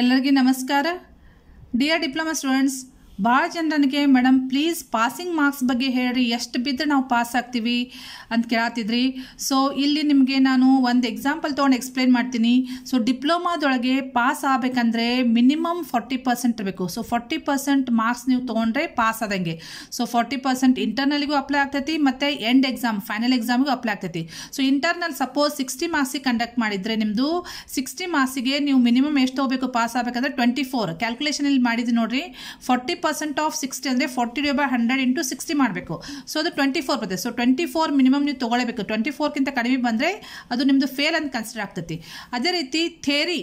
ಎಲ್ಲರಿಗೂ ನಮಸ್ಕಾರ dear diploma students ಭಾಳ ಜನರನಿಗೆ ಮೇಡಮ್ ಪ್ಲೀಸ್ ಪಾಸಿಂಗ್ ಮಾರ್ಕ್ಸ್ ಬಗ್ಗೆ ಹೇಳ್ರಿ ಎಷ್ಟು ಬಿದ್ದರೆ ನಾವು ಪಾಸ್ ಆಗ್ತೀವಿ ಅಂತ ಕೇಳತ್ತಿದ್ರಿ ಸೊ ಇಲ್ಲಿ ನಿಮಗೆ ನಾನು ಒಂದು ಎಕ್ಸಾಂಪಲ್ ತೊಗೊಂಡು ಎಕ್ಸ್ಪ್ಲೇನ್ ಮಾಡ್ತೀನಿ ಸೊ ಡಿಪ್ಲೊಮಾದೊಳಗೆ ಪಾಸ್ ಆಗಬೇಕಂದ್ರೆ ಮಿನಿಮಮ್ ಫಾರ್ಟಿ ಪರ್ಸೆಂಟ್ ಇರಬೇಕು ಸೊ ಫಾರ್ಟಿ ಪರ್ಸೆಂಟ್ ಮಾರ್ಕ್ಸ್ ನೀವು ತೊಗೊಂಡ್ರೆ ಪಾಸ್ ಆದಂಗೆ ಸೊ ಫಾರ್ಟಿ ಪರ್ಸೆಂಟ್ ಇಂಟರ್ನಲಿಗೂ ಅಪ್ಲೈ ಆಗ್ತೈತಿ ಮತ್ತು ಎಂಡ್ ಎಕ್ಸಾಮ್ ಫೈನಲ್ ಎಕ್ಸಾಮಿಗೂ ಅಪ್ಲೈ ಆಗ್ತೈತಿ ಸೊ ಇಂಟರ್ನಲ್ ಸಪೋಸ್ ಸಿಕ್ಸ್ಟಿ ಮಾರ್ಕ್ಸಿಗೆ ಕಂಡಕ್ಟ್ ಮಾಡಿದರೆ ನಿಮ್ಮದು ಸಿಕ್ಸ್ಟಿ ಮಾರ್ಕ್ಸಿಗೆ ನೀವು ಮಿನಿಮಮ್ ಎಷ್ಟು ಹೋಗಬೇಕು ಪಾಸ್ ಆಗಬೇಕಂದ್ರೆ ಟ್ವೆಂಟಿ ಫೋರ್ ಕ್ಯಾಲ್ಕುಲೇಷನಲ್ಲಿ ಮಾಡಿದ್ದು ನೋಡಿರಿ ಫಾರ್ಟಿ ಪರ್ಸೆಂಟ್ ಆಫ್ ಸಿಕ್ಸ್ಟಿ ಅಂದರೆ forty divide by hundred into sixty ಮಾಡಬೇಕು ಸೊ ಅದು ಟ್ವೆಂಟಿ ಫೋರ್ ಬರುತ್ತೆ ಸೊ ಟ್ವೆಂಟಿ ಫೋರ್ ಮಿನಿಮಮ್ ನೀವು ತೊಗೊಳ್ಬೇಕು ಟ್ವೆಂಟಿ ಫೋರ್ಗಿಂತ ಕಡಿಮೆ ಬಂದರೆ ಅದು ನಿಮ್ಮದು ಫೇಲ್ ಅಂತ ಕನ್ಸಿಡರ್ ಆಗ್ತೈತಿ ಅದೇ ರೀತಿ theory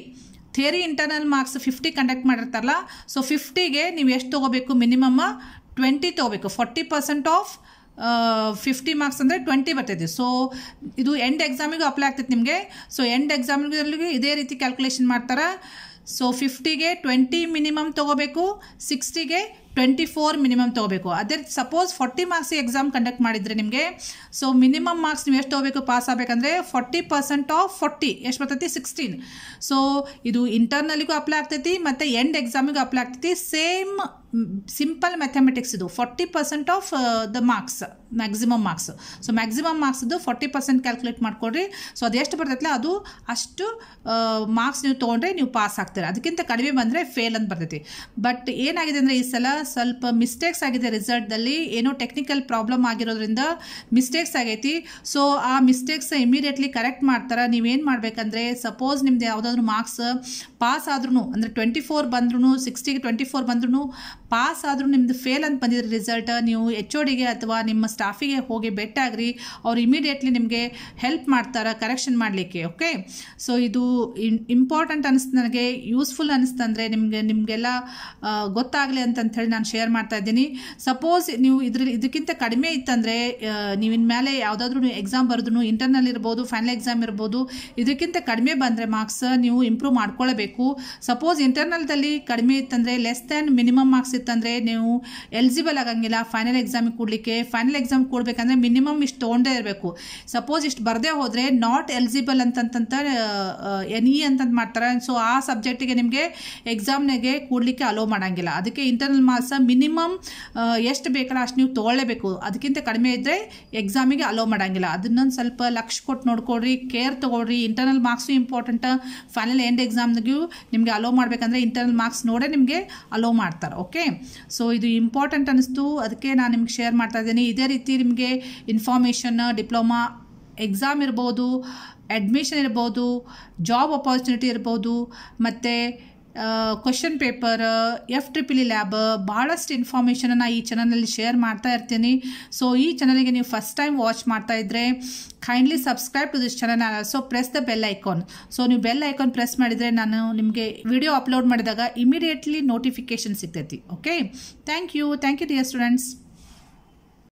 theory internal marks fifty conduct ಮಾಡಿರ್ತಾರಲ್ಲ ಸೊ ಫಿಫ್ಟಿಗೆ ನೀವು ಎಷ್ಟು ತೊಗೋಬೇಕು ಮಿನಿಮಮ್ ಟ್ವೆಂಟಿ ತೊಗೋಬೇಕು forty percent of fifty marks ಅಂದರೆ ಟ್ವೆಂಟಿ ಬರ್ತೈತಿ ಸೊ ಇದು ಎಂಡ್ ಎಕ್ಸಾಮಿಗೂ ಅಪ್ಲೈ ಆಗ್ತೈತೆ ನಿಮಗೆ ಸೊ ಎಂಡ್ ಎಕ್ಸಾಮಿಗೂ ಇದೇ ರೀತಿ ಕ್ಯಾಲ್ಕುಲೇಷನ್ ಮಾಡ್ತಾರೆ ಸೊ ಫಿಫ್ಟಿಗೆ ಟ್ವೆಂಟಿ ಮಿನಿಮಮ್ ತೊಗೋಬೇಕು ಸಿಕ್ಸ್ಟಿಗೆ ಟ್ವೆಂಟಿ ಫೋರ್ ಮಿನಿಮಮ್ ತೊಗೋಬೇಕು ಅದೇ suppose forty marks exam conduct ಮಾಡಿದರೆ ನಿಮಗೆ ಸೊ ಮಿನಿಮಮ್ ಮಾರ್ಕ್ಸ್ ನೀವು ಎಷ್ಟು ತೊಗೋಬೇಕು ಪಾಸ್ ಆಗಬೇಕಂದ್ರೆ ಫಾರ್ಟಿ ಪರ್ಸೆಂಟ್ ಆಫ್ ಫೋರ್ಟಿ ಎಷ್ಟು ಬರ್ತೈತಿ ಸಿಕ್ಸ್ಟೀನ್ ಸೊ ಇದು ಇಂಟರ್ನಲ್ಲಿಗೂ ಅಪ್ಲೈ ಆಗ್ತೈತಿ ಮತ್ತು ಎಂಡ್ ಎಕ್ಸಾಮಿಗೂ ಅಪ್ಲೈ ಆಗ್ತೈತಿ ಸೇಮ್ ಸಿಂಪಲ್ ಮ್ಯಾಥಮೆಟಿಕ್ಸ್ ಇದು forty percent of the marks maximum marks so maximum ಮಾರ್ಕ್ಸ್ದು ಫಾರ್ಟಿ ಪರ್ಸೆಂಟ್ ಕ್ಯಾಲ್ಕುಲೇಟ್ ಮಾಡ್ಕೊಡ್ರಿ ಸೊ ಅದು ಎಷ್ಟು ಬರ್ತೈತಲ್ಲ ಅದು ಅಷ್ಟು ಮಾರ್ಕ್ಸ್ ನೀವು ತೊಗೊಂಡ್ರೆ ನೀವು ಪಾಸ್ ಆಗ್ತೀರ ಅದಕ್ಕಿಂತ ಕಡಿಮೆ ಬಂದರೆ ಫೇಲ್ ಅಂತ ಬರ್ತೈತಿ ಬಟ್ ಏನಾಗಿದೆ ಅಂದರೆ ಈ ಸಲ ಸ್ವಲ್ಪ ಮಿಸ್ಟೇಕ್ಸ್ ಆಗಿದೆ ರಿಸಲ್ಟ್ದಲ್ಲಿ ಏನೋ ಟೆಕ್ನಿಕಲ್ ಪ್ರಾಬ್ಲಮ್ ಆಗಿರೋದ್ರಿಂದ ಮಿಸ್ಟೇಕ್ಸ್ ಆಗೈತಿ ಸೊ ಆ ಮಿಸ್ಟೇಕ್ಸ್ ಇಮಿಡಿಯೇಟ್ಲಿ ಕರೆಕ್ಟ್ ಮಾಡ್ತಾರೆ ನೀವೇನು ಮಾಡಬೇಕಂದ್ರೆ ಸಪೋಸ್ ನಿಮ್ದು ಯಾವುದಾದ್ರು ಮಾರ್ಕ್ಸ್ ಪಾಸ್ ಆದ್ರೂ ಅಂದರೆ ಟ್ವೆಂಟಿ ಫೋರ್ ಬಂದ್ರೂ ಸಿಕ್ಸ್ಟಿಗೆ ಟ್ವೆಂಟಿ ಫೋರ್ ಬಂದ್ರೂ ಪಾಸ್ ಆದರೂ ನಿಮ್ಮದು ಫೇಲ್ ಅಂತ ಬಂದಿದ್ರೆ ರಿಸಲ್ಟ್ ನೀವು ಎಚ್ ಒ ಡಿಗೆ ಅಥವಾ ನಿಮ್ಮ ಸ್ಟಾಫಿಗೆ ಹೋಗಿ ಬೆಟ್ಟಾಗ್ರಿ ಅವ್ರು ಇಮಿಡಿಯೇಟ್ಲಿ ನಿಮಗೆ ಹೆಲ್ಪ್ ಮಾಡ್ತಾರೆ ಕರೆಕ್ಷನ್ ಮಾಡಲಿಕ್ಕೆ ಓಕೆ ಸೊ ಇದು ಇಂಪಾರ್ಟೆಂಟ್ ಅನಿಸ್ತು ನನಗೆ ಯೂಸ್ಫುಲ್ ಅಂದರೆ ನಿಮಗೆ ನಿಮಗೆಲ್ಲ ಗೊತ್ತಾಗಲಿ ಅಂತಂಥೇಳಿ ನಾನು ಶೇರ್ ಮಾಡ್ತಾ ಇದ್ದೀನಿ ಸಪೋಸ್ ನೀವು ಇದ್ರಲ್ಲಿ ಇದಕ್ಕಿಂತ ಕಡಿಮೆ ಇತ್ತಂದರೆ ನೀವು ಮೇಲೆ ಯಾವುದಾದ್ರೂ ಎಕ್ಸಾಮ್ ಬರೆದ್ರು ಇಂಟರ್ನಲ್ ಇರ್ಬೋದು ಫೈನಲ್ ಎಕ್ಸಾಮ್ ಇರ್ಬೋದು ಇದಕ್ಕಿಂತ ಕಡಿಮೆ ಬಂದರೆ ಮಾರ್ಕ್ಸ್ ನೀವು ಇಂಪ್ರೂವ್ ಮಾಡ್ಕೊಳ್ಳಬೇಕು ಸಪೋಸ್ ಇಂಟರ್ನಲ್ದಲ್ಲಿ ಕಡಿಮೆ ಇತ್ತಂದರೆ ಲೆಸ್ ದ್ಯಾನ್ ಮಿನಿಮಮ್ ಮಾರ್ಕ್ಸ್ ಅಂದರೆ ನೀವು ಎಲಿಜಿಬಲ್ ಆಗಂಗಿಲ್ಲ ಫೈನಲ್ ಎಕ್ಸಾಮಿಗೆ ಕೊಡಲಿಕ್ಕೆ ಫೈನಲ್ ಎಕ್ಸಾಮ್ ಕೊಡಬೇಕಂದ್ರೆ ಮಿನಿಮಮ್ ಇಷ್ಟು ತೊಗೊಂಡೇ ಇರಬೇಕು ಸಪೋಸ್ ಇಷ್ಟು ಬರದೇ ಹೋದರೆ ನಾಟ್ ಎಲಿಜಿಬಲ್ ಅಂತಂತಂತ ಎನ್ ಇ ಅಂತಂದು ಮಾಡ್ತಾರೆ ಸೊ ಆ ಸಬ್ಜೆಕ್ಟಿಗೆ ನಿಮಗೆ ಎಕ್ಸಾಮ್ನಾಗೆ ಕೂಡಲಿಕ್ಕೆ ಅಲೋ ಮಾಡೋಂಗಿಲ್ಲ ಅದಕ್ಕೆ ಇಂಟರ್ನಲ್ ಮಾರ್ಕ್ಸ್ ಮಿನಿಮಮ್ ಎಷ್ಟು ಬೇಕಲ್ಲ ಅಷ್ಟು ನೀವು ತೊಗೊಳ್ಳೇಬೇಕು ಅದಕ್ಕಿಂತ ಕಡಿಮೆ ಇದ್ದರೆ ಎಕ್ಸಾಮಿಗೆ ಅಲೋ ಮಾಡೋಂಗಿಲ್ಲ ಅದನ್ನೊಂದು ಸ್ವಲ್ಪ ಲಕ್ಷ ಕೊಟ್ಟು ನೋಡ್ಕೊಡ್ರಿ ಕೇರ್ ತೊಗೊಳ್ರಿ internal marks important final end ಎಕ್ಸಾಮ್ಗೂ ನಿಮಗೆ ಅಲೋ ಮಾಡಬೇಕಂದ್ರೆ ಇಂಟರ್ನಲ್ ಮಾರ್ಕ್ಸ್ ನೋಡೇ ನಿಮಗೆ ಅಲೋ ಮಾಡ್ತಾರೆ ಓಕೆ ಸೊ ಇದು ಇಂಪಾರ್ಟೆಂಟ್ ಅನ್ನಿಸ್ತು ಅದಕ್ಕೆ ನಾನು ನಿಮ್ಗೆ ಶೇರ್ ಮಾಡ್ತಾ ಇದ್ದೀನಿ ಇದೇ ರೀತಿ ನಿಮಗೆ ಇನ್ಫಾರ್ಮೇಷನ್ ಡಿಪ್ಲೊಮಾ ಎಕ್ಸಾಮ್ ಇರ್ಬೋದು ಅಡ್ಮಿಷನ್ ಇರ್ಬೋದು ಜಾಬ್ ಅಪಾರ್ಚುನಿಟಿ ಇರ್ಬೋದು ಮತ್ತು ಕ್ವಶನ್ ಪೇಪರ್ ಎಫ್ ಟ್ರಿಪಿಲಿ ಲ್ಯಾಬ್ ಭಾಳಷ್ಟು ಇನ್ಫಾರ್ಮೇಷನನ್ನು ಈ ಚಾನಲಲ್ಲಿ ಶೇರ್ ಮಾಡ್ತಾ ಇರ್ತೀನಿ ಸೊ ಈ ಚಾನಲಿಗೆ ನೀವು ಫಸ್ಟ್ ಟೈಮ್ ವಾಚ್ ಮಾಡ್ತಾ ಇದ್ದರೆ kindly subscribe to this channel so press the bell icon so ನೀವು ಬೆಲ್ ಐಕಾನ್ ಪ್ರೆಸ್ ಮಾಡಿದರೆ ನಾನು ನಿಮಗೆ ವಿಡಿಯೋ ಅಪ್ಲೋಡ್ ಮಾಡಿದಾಗ ಇಮಿಡಿಯೇಟ್ಲಿ ನೋಟಿಫಿಕೇಷನ್ ಸಿಗ್ತೈತಿ okay thank you thank you dear students